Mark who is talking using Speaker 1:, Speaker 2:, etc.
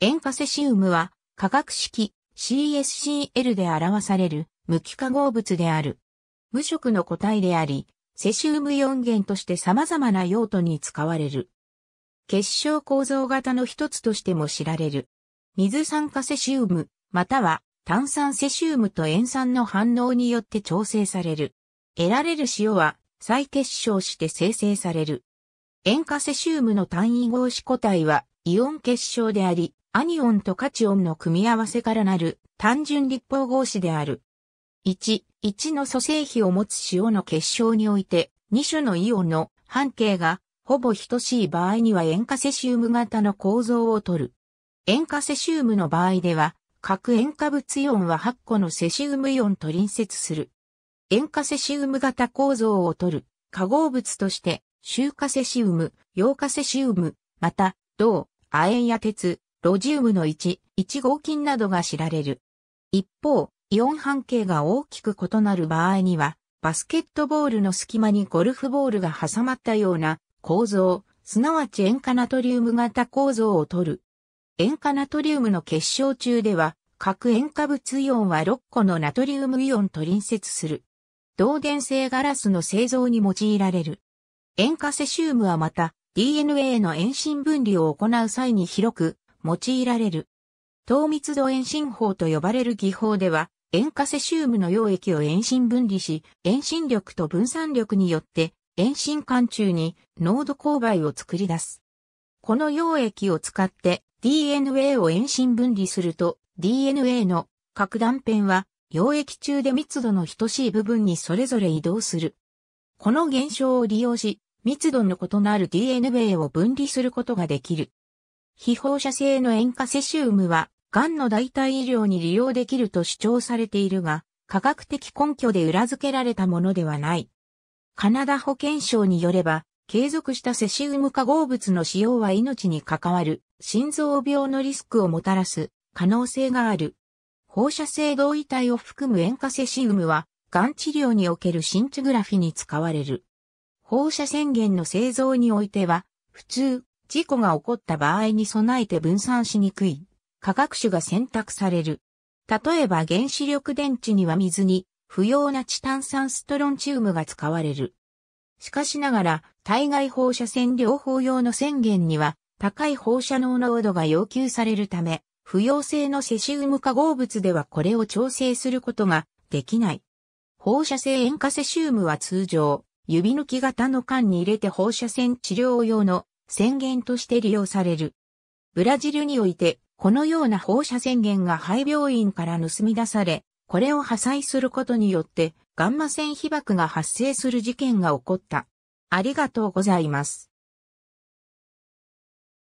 Speaker 1: 塩化セシウムは化学式 CSCl で表される無機化合物である。無色の固体であり、セシウム4元として様々な用途に使われる。結晶構造型の一つとしても知られる。水酸化セシウム、または炭酸セシウムと塩酸の反応によって調整される。得られる塩は再結晶して生成される。塩化セシウムの単位合子固体はイオン結晶であり、アニオンとカチオンの組み合わせからなる単純立方合子である。1、1の組成比を持つ塩の結晶において、2種のイオンの半径がほぼ等しい場合には塩化セシウム型の構造をとる。塩化セシウムの場合では、各塩化物イオンは8個のセシウムイオンと隣接する。塩化セシウム型構造をとる化合物として、臭化セシウム、溶化セシウム、また、銅、亜鉛や鉄、ロジウムの1、1合金などが知られる。一方、イオン半径が大きく異なる場合には、バスケットボールの隙間にゴルフボールが挟まったような構造、すなわち塩化ナトリウム型構造をとる。塩化ナトリウムの結晶中では、核塩化物イオンは6個のナトリウムイオンと隣接する。導電性ガラスの製造に用いられる。塩化セシウムはまた DNA の遠心分離を行う際に広く用いられる。糖密度遠心法と呼ばれる技法では、塩化セシウムの溶液を遠心分離し、遠心力と分散力によって、遠心間中に濃度勾配を作り出す。この溶液を使って DNA を遠心分離すると、DNA の核断片は溶液中で密度の等しい部分にそれぞれ移動する。この現象を利用し、密度の異なる DNA を分離することができる。非放射性の塩化セシウムは、癌の代替医療に利用できると主張されているが、科学的根拠で裏付けられたものではない。カナダ保健省によれば、継続したセシウム化合物の使用は命に関わる心臓病のリスクをもたらす可能性がある。放射性同位体を含む塩化セシウムは、癌治療におけるシンチグラフィに使われる。放射線源の製造においては、普通、事故が起こった場合に備えて分散しにくい、化学種が選択される。例えば原子力電池には水に不要なチタン酸ストロンチウムが使われる。しかしながら、対外放射線療法用の宣言には、高い放射能濃度が要求されるため、不要性のセシウム化合物ではこれを調整することができない。放射性塩化セシウムは通常、指抜き型の缶に入れて放射線治療用の宣言として利用される。ブラジルにおいて、このような放射宣言が廃病院から盗み出され、これを破砕することによって、ガンマ線被爆が発生する事件が起こった。ありがとうございます。